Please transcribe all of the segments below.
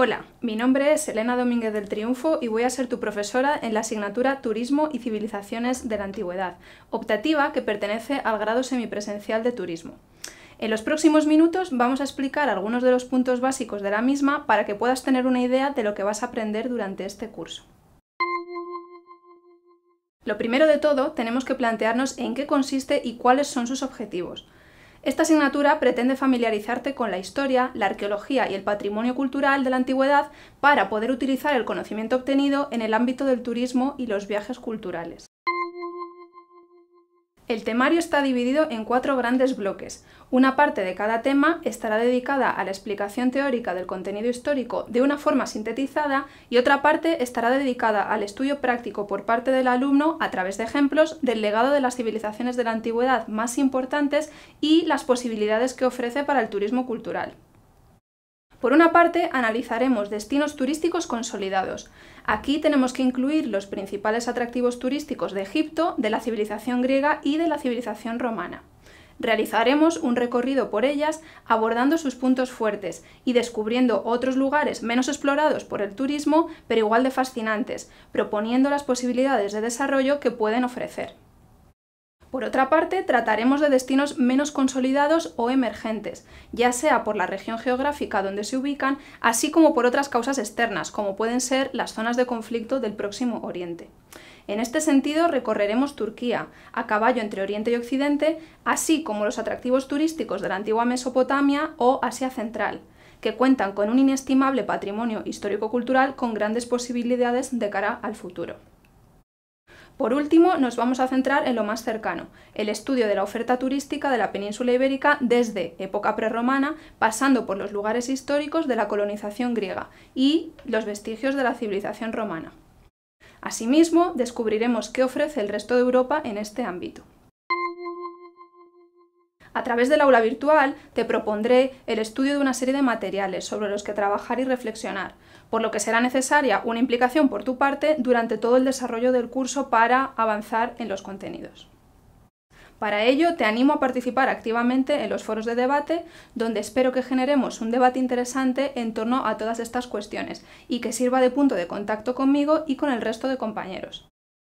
Hola, mi nombre es Elena Domínguez del Triunfo y voy a ser tu profesora en la asignatura Turismo y Civilizaciones de la Antigüedad, optativa que pertenece al grado semipresencial de Turismo. En los próximos minutos vamos a explicar algunos de los puntos básicos de la misma para que puedas tener una idea de lo que vas a aprender durante este curso. Lo primero de todo, tenemos que plantearnos en qué consiste y cuáles son sus objetivos. Esta asignatura pretende familiarizarte con la historia, la arqueología y el patrimonio cultural de la antigüedad para poder utilizar el conocimiento obtenido en el ámbito del turismo y los viajes culturales. El temario está dividido en cuatro grandes bloques. Una parte de cada tema estará dedicada a la explicación teórica del contenido histórico de una forma sintetizada y otra parte estará dedicada al estudio práctico por parte del alumno a través de ejemplos del legado de las civilizaciones de la antigüedad más importantes y las posibilidades que ofrece para el turismo cultural. Por una parte, analizaremos destinos turísticos consolidados. Aquí tenemos que incluir los principales atractivos turísticos de Egipto, de la civilización griega y de la civilización romana. Realizaremos un recorrido por ellas abordando sus puntos fuertes y descubriendo otros lugares menos explorados por el turismo, pero igual de fascinantes, proponiendo las posibilidades de desarrollo que pueden ofrecer. Por otra parte, trataremos de destinos menos consolidados o emergentes, ya sea por la región geográfica donde se ubican, así como por otras causas externas, como pueden ser las zonas de conflicto del Próximo Oriente. En este sentido, recorreremos Turquía, a caballo entre Oriente y Occidente, así como los atractivos turísticos de la antigua Mesopotamia o Asia Central, que cuentan con un inestimable patrimonio histórico-cultural con grandes posibilidades de cara al futuro. Por último, nos vamos a centrar en lo más cercano, el estudio de la oferta turística de la península ibérica desde época prerromana, pasando por los lugares históricos de la colonización griega y los vestigios de la civilización romana. Asimismo, descubriremos qué ofrece el resto de Europa en este ámbito. A través del aula virtual te propondré el estudio de una serie de materiales sobre los que trabajar y reflexionar, por lo que será necesaria una implicación por tu parte durante todo el desarrollo del curso para avanzar en los contenidos. Para ello, te animo a participar activamente en los foros de debate, donde espero que generemos un debate interesante en torno a todas estas cuestiones y que sirva de punto de contacto conmigo y con el resto de compañeros.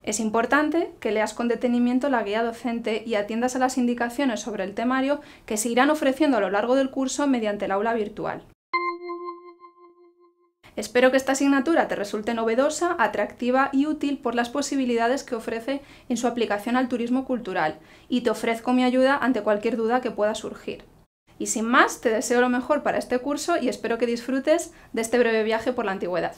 Es importante que leas con detenimiento la guía docente y atiendas a las indicaciones sobre el temario que se irán ofreciendo a lo largo del curso mediante el aula virtual. Espero que esta asignatura te resulte novedosa, atractiva y útil por las posibilidades que ofrece en su aplicación al turismo cultural y te ofrezco mi ayuda ante cualquier duda que pueda surgir. Y sin más, te deseo lo mejor para este curso y espero que disfrutes de este breve viaje por la antigüedad.